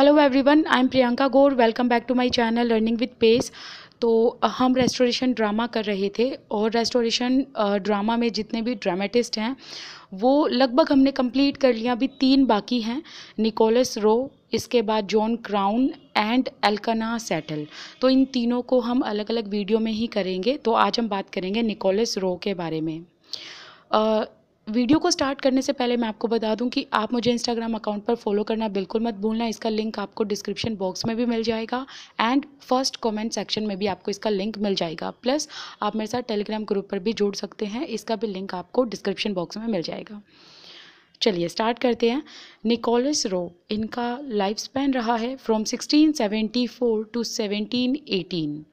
Hello everyone I am Priyanka Gaur welcome back to my channel learning with pace तो हम restoration drama कर रहे थे और रेस्टोरेशन ड्रामा में जितने भी ड्रामेटिस्ट हैं वो लगभग हमने कंप्लीट कर लिया अभी तीन बाकी हैं निकोलस रो इसके बाद John Crowne and Elkanah Settle तो इन तीनों को हम अलग अलग वीडियो में ही करेंगे तो आज हम बात करेंगे निकोलस रो के बारे में वीडियो को स्टार्ट करने से पहले मैं आपको बता दूं कि आप मुझे इंस्टाग्राम अकाउंट पर फॉलो करना बिल्कुल मत भूलना इसका लिंक आपको डिस्क्रिप्शन बॉक्स में भी मिल जाएगा एंड फर्स्ट कमेंट सेक्शन में भी आपको इसका लिंक मिल जाएगा प्लस आप मेरे साथ टेलीग्राम ग्रुप पर भी जुड़ सकते हैं इसका भी लिंक आपको डिस्क्रिप्शन बॉक्स में मिल जाएगा चलिए स्टार्ट करते हैं निकोलस रो इनका लाइफ स्पैन रहा है फ्रॉम सिक्सटीन टू सेवनटीन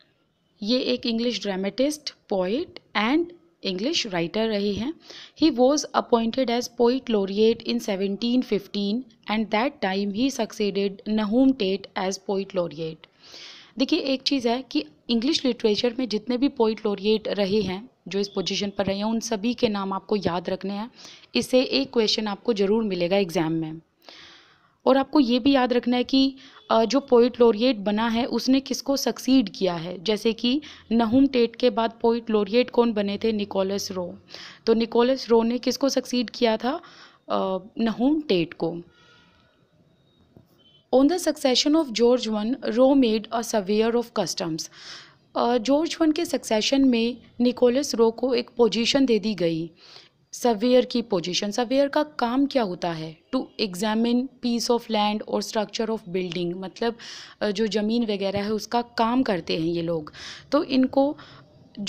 ये एक English dramatist poet and English writer रहे हैं he was appointed as poet laureate in 1715 and that time he succeeded Nahum Tate as poet laureate देखिए एक चीज़ है कि इंग्लिश लिटरेचर में जितने भी पोइट लॉरिएट रहे हैं जो इस पोजीशन पर रहे हैं उन सभी के नाम आपको याद रखने हैं इससे एक क्वेश्चन आपको ज़रूर मिलेगा एग्ज़ाम में और आपको ये भी याद रखना है कि जो पोइट लोरिएट बना है उसने किसको सक्सीड किया है जैसे कि नहुम टेट के बाद पोइट लोरिएट कौन बने थे निकोलस रो तो निकोलस रो ने किसको सक्सीड किया था नहुम टेट को on the succession of George one Rowe made a surveyor of customs George one के सक्सेशन में निकोलस रो को एक पोजीशन दे दी गई सर्वेयर की पोजीशन सर्वेयर का काम क्या होता है to examine piece of land और स्ट्रक्चर ऑफ बिल्डिंग मतलब जो ज़मीन वगैरह है उसका काम करते हैं ये लोग तो इनको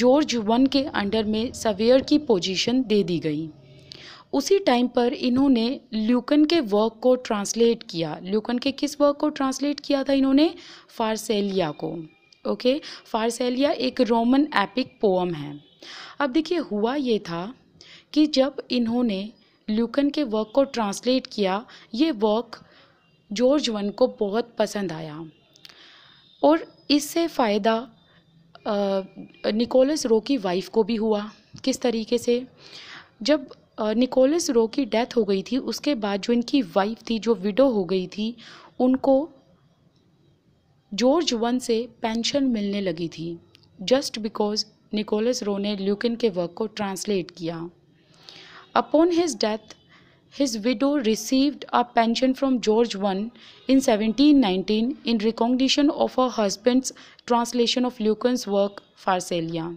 जॉर्ज वन के अंडर में सर्वेयर की पोजीशन दे दी गई उसी टाइम पर इन्होंने ल्यूकन के वर्क को ट्रांसलेट किया ल्यूकन के किस वर्क को ट्रांसलेट किया था इन्होंने फारसेलिया को ओके फारसेलिया एक रोमन एपिक पोम है अब देखिए हुआ ये था कि जब इन्होंने ल्यूकन के वर्क को ट्रांसलेट किया ये वर्क जॉर्ज वन को बहुत पसंद आया और इससे फ़ायदा निकोलस रो की वाइफ को भी हुआ किस तरीके से जब निकोलस रो की डेथ हो गई थी उसके बाद जो इनकी वाइफ थी जो विडो हो गई थी उनको जॉर्ज वन से पेंशन मिलने लगी थी जस्ट बिकॉज निकोलस रो ने ल्यूकिन के वर्क को ट्रांसलेट किया his death his widow widow a pension from George one in seventeen 1719 in recognition of a husband's translation of Lucan's work Pharsalia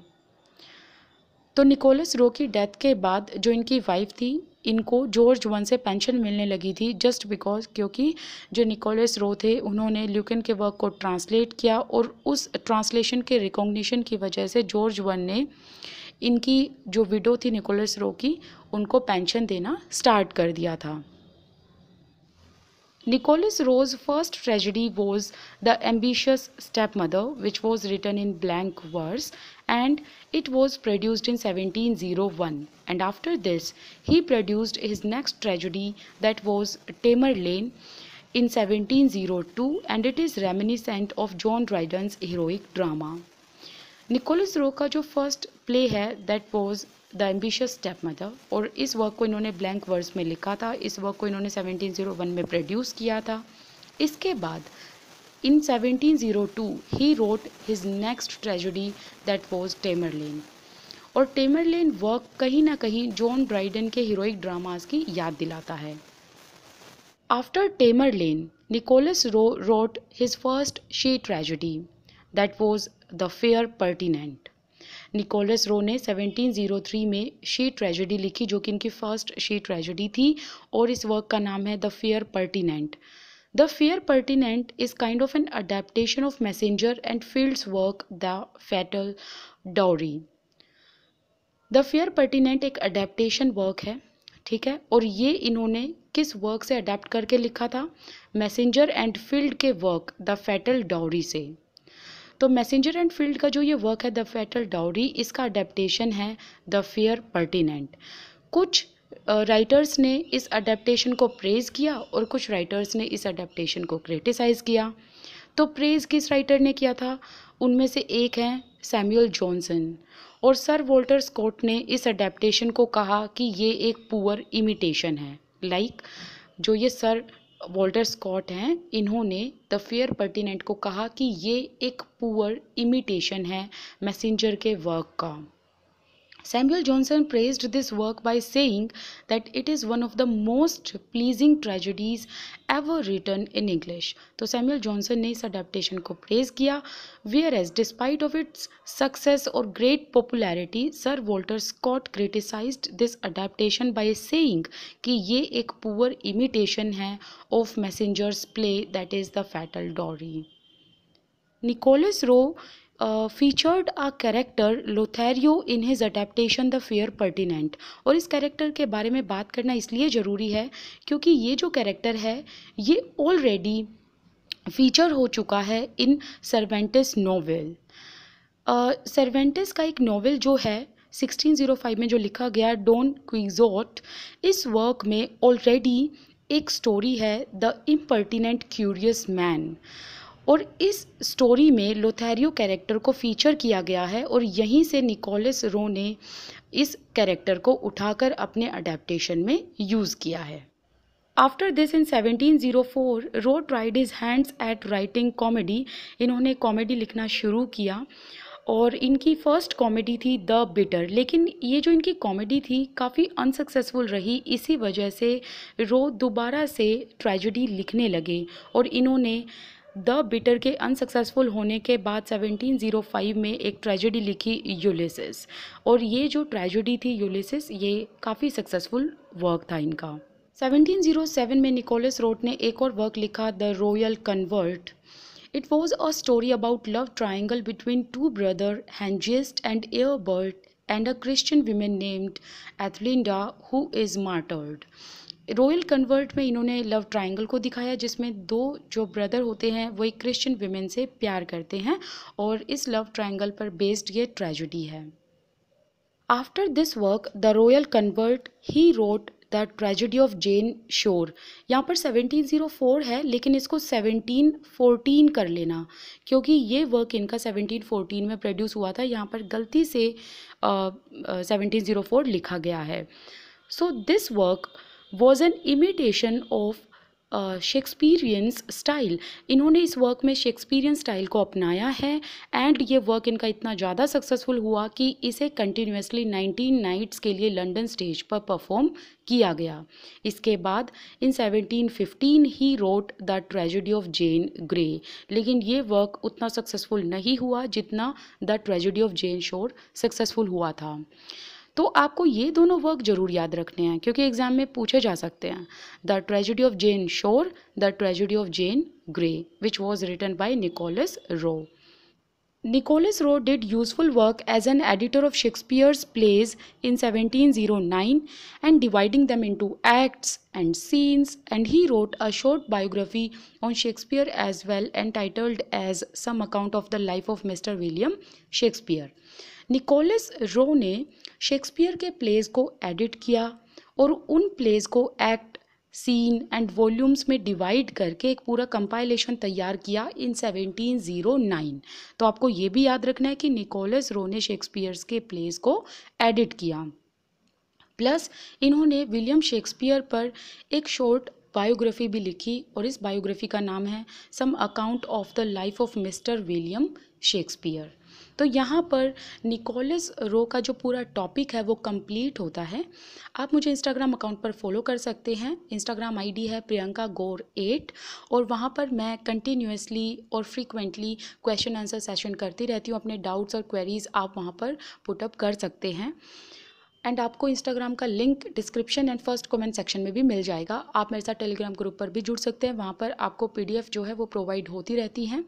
तो Nicholas रो की death के बाद जो इनकी वाइफ थी इनको जॉर्ज वन से पेंशन मिलने लगी थी जस्ट बिकॉज क्योंकि जो निकोलस रो थे उन्होंने ल्यूकन के वर्क को ट्रांसलेट किया और उस ट्रांसलेशन के रिकॉग्निशन की वजह से जॉर्ज वन ने इनकी जो विडो थी निकोलस रो की उनको पेंशन देना स्टार्ट कर दिया था Nicholas Rowe's first tragedy was the ambitious stepmother which was written in blank verse and it was produced in seventeen zero one and after this he produced his next tragedy that was Tamerlane in seventeen zero two and it is reminiscent of John Dryden's heroic drama Nicholas Rowe का जो first play है that was the ambitious stepmother और इस work को इन्होंने blank words में लिखा था इस वर्क को इन्होंने 1701 में प्रोड्यूस किया था इसके बाद in 1702 he wrote his next tragedy that was Tamerlane और टेमरलेन वर्क कहीं ना कहीं जॉन ब्राइडन के हीरोइक ड्रामास की याद दिलाता है after Tamerlane Nicholas Rowe wrote his first she tragedy that was the fair pertinent Nicholas Rowe ने 1703 में शी ट्रेजेडी लिखी जो कि इनकी फर्स्ट शी ट्रेजेडी थी और इस वर्क का नाम है the fair pertinent the fair pertinent is kind of an adaptation of Massinger and Field's work the fatal dowry the fair pertinent एक अडेप्टेशन वर्क है ठीक है और ये इन्होंने किस वर्क से अडेप्ट करके लिखा था मैसेंजर एंड फील्ड के वर्क द फैटल डॉरी से तो मैसेंजर एंड फील्ड का जो ये वर्क है द फेटल डाउरी इसका अडेप्टेशन है द फेयर पर्टिनेंट कुछ राइटर्स ने इस अडेप्टेशन को प्रेज़ किया और कुछ राइटर्स ने इस अडेप्टेशन को क्रिटिसाइज़ किया तो प्रेज़ किस राइटर ने किया था उनमें से एक हैं सैमुअल जॉनसन और सर वोल्टर स्कॉट ने इस अडेप्टेशन को कहा कि ये एक पुअर इमिटेशन है लाइक like, जो ये सर वॉल्टर स्कॉट हैं इन्होंने द फेयर पर्टिनेंट को कहा कि ये एक पुअर इमिटेशन है मैसेंजर के वर्क का Samuel Johnson praised this work by saying that it is one of the most pleasing tragedies ever written in English. तो सैमुअल जॉनसन ने इस अडेप्टेशन को प्रेज किया whereas despite of its success और great popularity sir Walter Scott criticise this adaptation by saying कि ये एक poor imitation है of Massinger's play that is the fatal dowry Nicholas Rowe uh, featured a character Lothario in his adaptation The pertinent Pertinent और इस character के बारे में बात करना इसलिए ज़रूरी है क्योंकि ये जो कैरेक्टर है ये ऑलरेडी फीचर हो चुका है इन सर्वेंटिस नोवेल सर्वेंटिस का एक नोवेल जो है 1605 में जो लिखा गया डोन क्विजोट इस वर्क में ऑलरेडी एक स्टोरी है द इम्पर्टिनेंट क्यूरियस मैन और इस स्टोरी में लोथेरियो कैरेक्टर को फीचर किया गया है और यहीं से निकोलस रो ने इस कैरेक्टर को उठाकर अपने अडेप्टशन में यूज़ किया है after this in 1704 Rowe tried his hands at writing comedy इन्होंने कॉमेडी लिखना शुरू किया और इनकी फर्स्ट कॉमेडी थी द बिटर लेकिन ये जो इनकी कॉमेडी थी काफ़ी अनसक्सेसफुल रही इसी वजह से रो दोबारा से ट्रेजिडी लिखने लगे और इन्होंने द बिटर के अनसक्सेसफुल होने के बाद 1705 में एक ट्रेजेडी लिखी यूलेसिस और ये जो ट्रेजेडी थी यूलेसिस ये काफ़ी सक्सेसफुल वर्क था इनका 1707 में निकोलस रोट ने एक और वर्क लिखा the royal convert it was a story about love triangle between two brother Hengist and Aribert and a Christian women named Ethelinda who is martyred royal convert में इन्होंने love triangle को दिखाया जिसमें दो जो ब्रदर होते हैं वो एक क्रिश्चियन वीमेन से प्यार करते हैं और इस लव ट्रायंगल पर बेस्ड ये ट्रेजिडी है after this work the royal convert he wrote the tragedy of Jane Shore यहाँ पर 1704 है लेकिन इसको 1714 कर लेना क्योंकि ये वर्क इनका 1714 में प्रोड्यूस हुआ था यहाँ पर गलती से uh, uh, 1704 लिखा गया है so this work was an imitation of Shakespearean style इन्होंने इस वर्क में शेक्सपीरियन स्टाइल को अपनाया है एंड ये वर्क इनका इतना ज़्यादा सक्सेसफुल हुआ कि इसे कंटिन्यूसली 19 नाइट्स के लिए लंदन स्टेज पर परफॉर्म किया गया इसके बाद in 1715 he wrote the tragedy of Jane Grey लेकिन ये वर्क उतना सक्सेसफुल नहीं हुआ जितना द ट्रेजिडी ऑफ जेन शोर सक्सेसफुल हुआ था तो आपको ये दोनों वर्क जरूर याद रखने हैं क्योंकि एग्जाम में पूछे जा सकते हैं the tragedy of Jane Shore the tragedy of Jane Grey which was written by Nicholas Rowe Nicholas Rowe did useful work as an editor of Shakespeare's plays in zero nine and dividing them into acts and scenes and he wrote a short biography on Shakespeare as well and titled as some account of the life of mister William Shakespeare Nicholas Rowe ने Shakespeare के pledge को edit किया और उन plays को act scene and volumes में divide करके एक पूरा कंपाइलेशन तैयार किया इन 1709 तो आपको ये भी याद रखना है कि निकोलस रो ने शेक्सपियर्स के प्लेज को एडिट किया प्लस इन्होंने विलियम शेक्सपियर पर एक शॉर्ट बायोग्राफी भी लिखी और इस बायोग्राफी का नाम है some account of the life of mister William Shakespeare तो यहाँ पर निकोलस रो का जो पूरा टॉपिक है वो कंप्लीट होता है आप मुझे इंस्टाग्राम अकाउंट पर फॉलो कर सकते हैं इंस्टाग्राम आईडी है प्रियंका गौर एट और वहाँ पर मैं कंटिन्यूसली और फ्रीक्वेंटली क्वेश्चन आंसर सेशन करती रहती हूँ अपने डाउट्स और क्वेरीज आप वहाँ पर पुटअप कर सकते हैं एंड आपको इंस्टाग्राम का link description and first comment section में भी मिल जाएगा आप मेरे साथ टेलीग्राम ग्रुप पर भी जुड़ सकते हैं वहाँ पर आपको पीडीएफ जो है वो प्रोवाइड होती रहती हैं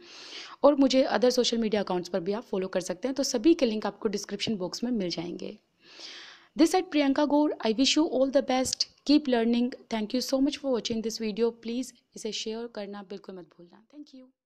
और मुझे अदर सोशल मीडिया अकाउंट्स पर भी आप फॉलो कर सकते हैं तो सभी के लिंक आपको डिस्क्रिप्शन बॉक्स में मिल जाएंगे this at Priyanka Gaur I wish you all the best keep learning thank you so much for watching this video please इसे शेयर करना बिल्कुल मत भूलना थैंक यू